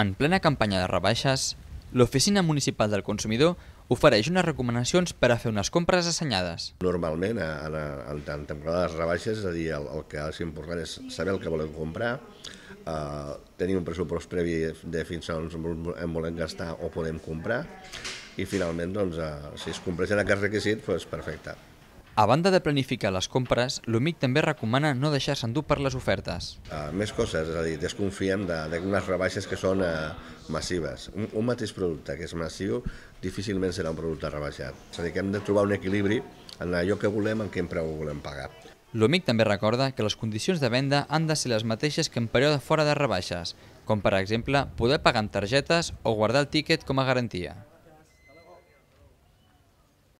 En plena campanya de rebaixes, l'Oficina Municipal del Consumidor ofereix unes recomanacions per a fer unes compres assenyades. Normalment, en, en, en temporada de rebaixes, és a dir, el, el que és important és saber el que volem comprar, eh, tenir un pressupost previ de fins a on en volem gastar o podem comprar, i finalment, doncs, eh, si es compleixen aquests requisits, doncs perfecte. A banda de planificar les compres, l'UMIC també recomana no deixar-se endur per les ofertes. Eh, més coses, és a dir, desconfiem d'unes de, rebaixes que són eh, massives. Un, mateix producte que és massiu difícilment serà un producte rebaixat. És a dir, que hem de trobar un equilibri en allò que volem, en quin preu volem pagar. L'OMIC també recorda que les condicions de venda han de ser les mateixes que en període fora de rebaixes, com per exemple poder pagar amb targetes o guardar el tíquet com a garantia.